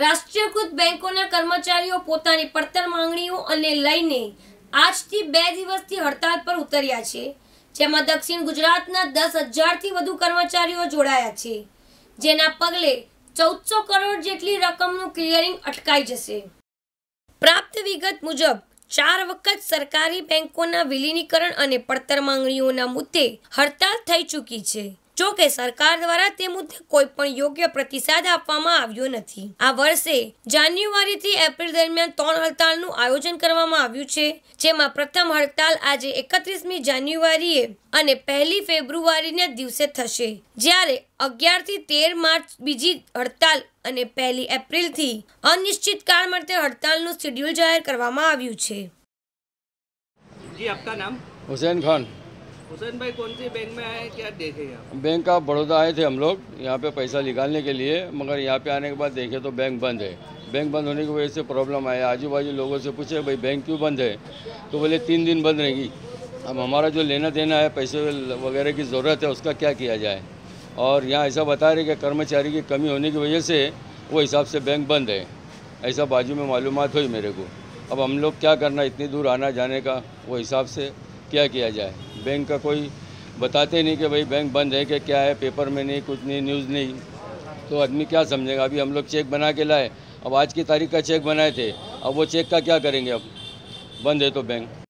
રાષ્ટ્રીયકૃત બેંકોના કર્મચારીઓ પોતાની પડતર માંગણીઓ અને લઈને આજથી બે દિવસથી હડતાલ પર ઉતર્યા છે જેમાં દક્ષિણ ગુજરાતના દસ હજારથી વધુ કર્મચારીઓ જોડાયા છે જેના પગલે ચૌદસો કરોડ જેટલી રકમનું ક્લિયરિંગ અટકાઈ જશે પ્રાપ્ત વિગત મુજબ ચાર વખત સરકારી બેંકોના વિલીનીકરણ અને પડતર માંગણીઓના મુદ્દે હડતાલ થઈ ચૂકી છે જો કે સરકાર દ્વારા તે મુદ્દે કોઈ પણ યોગ્ય પ્રતિસાદ આપવામાં આવ્યો નથી આ વર્ષે જાન્યુઆરીથી એપ્રિલ દરમિયાન ત્રણ હડતાલનું આયોજન કરવામાં આવ્યું છે જેમાં પ્રથમ હડતાલ આજે એકત્રીસમી જાન્યુઆરીએ અને પહેલી ફેબ્રુઆરીના દિવસે થશે જ્યારે અગિયારથી તેર માર્ચ બીજી હડતાલ અને પહેલી એપ્રિલથી કાળ માટે હડતાલનું શિડ્યુલ જાહેર કરવામાં આવ્યું છે જી આપકા નામ હુસેન ખાન हुसैन भाई कौन सी बैंक में आए क्या देखे यहाँ बैंक ऑफ बड़ौदा आए थे हम लोग यहाँ पे पैसा निकालने के लिए मगर यहाँ पे आने के बाद देखे तो बैंक बंद है बैंक बंद होने की वजह से प्रॉब्लम आया आजू बाजू लोगों से पूछे भाई बैंक क्यों बंद है तो बोले तीन दिन बंद रहेगी अब हमारा जो लेना देना है पैसे वगैरह की ज़रूरत है उसका क्या किया जाए और यहाँ ऐसा बता रहे कि कर्मचारी की कमी होने की वजह से वो हिसाब से बैंक बंद है ऐसा बाजू में मालूम हुई मेरे को अब हम लोग क्या करना इतनी दूर आना जाने का वो हिसाब से क्या किया जाए बैंक का कोई बताते नहीं कि भाई बैंक बंद है कि क्या है पेपर में नहीं कुछ नहीं न्यूज़ नहीं तो आदमी क्या समझेगा अभी हम लोग चेक बना के लाए अब आज की तारीख का चेक बनाए थे अब वो चेक का क्या करेंगे अब बंद है तो बैंक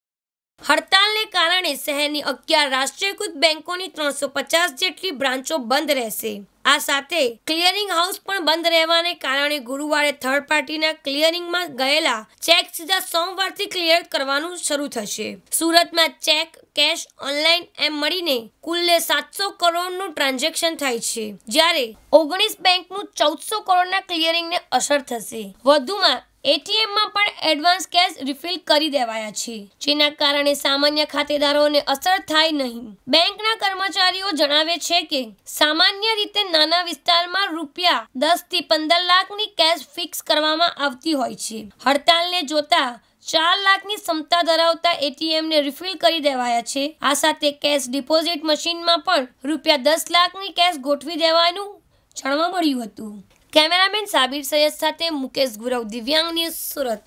હડતાલને કારણે શહેરની અગિયાર રાષ્ટ્રીયકૃત બેંકોની ત્રણસો પચાસ જેટલી બ્રાન્ચો બંધ રહેશે આ સાથે ક્લિયરિંગ હાઉસ પણ બંધ રહેવાને કારણે ગુરુવારે થર્ડ પાર્ટીના ક્લિયરિંગમાં ગયેલા ચેક સીધા સોમવારથી ક્લિયર કરવાનું શરૂ થશે સુરતમાં ચેક કેશ ઓનલાઈન એમ મળીને કુલ્લે સાતસો કરોડનું ટ્રાન્ઝેક્શન થાય છે જ્યારે ઓગણીસ બેંકનું ચૌદસો કરોડના ક્લિયરિંગને અસર થશે વધુમાં એટીએમમાં પણ એડવાન્સ કેશ રિફિલ કરી દેવાયા છે જેના કારણે સામાન્ય ખાતેદારોને અસર થાય નહીં બેંકના કર્મચારીઓ જણાવે છે કે સામાન્ય રીતે નાના વિસ્તારમાં રૂપિયા દસ થી પંદર લાખની કેશ ફિક્સ કરવામાં આવતી હોય છે હડતાલને જોતા ચાર લાખની ક્ષમતા ધરાવતા એટીએમને રિફિલ કરી દેવાયા છે આ સાથે કેશ ડિપોઝિટ મશીનમાં પણ રૂપિયા દસ લાખની કેશ ગોઠવી દેવાનું જાણવા મળ્યું હતું કેમેરામેન સાબિર સૈયદ સાથે મુકેશ ગુરવ દિવ્યાંગ ન્યૂઝ સુરત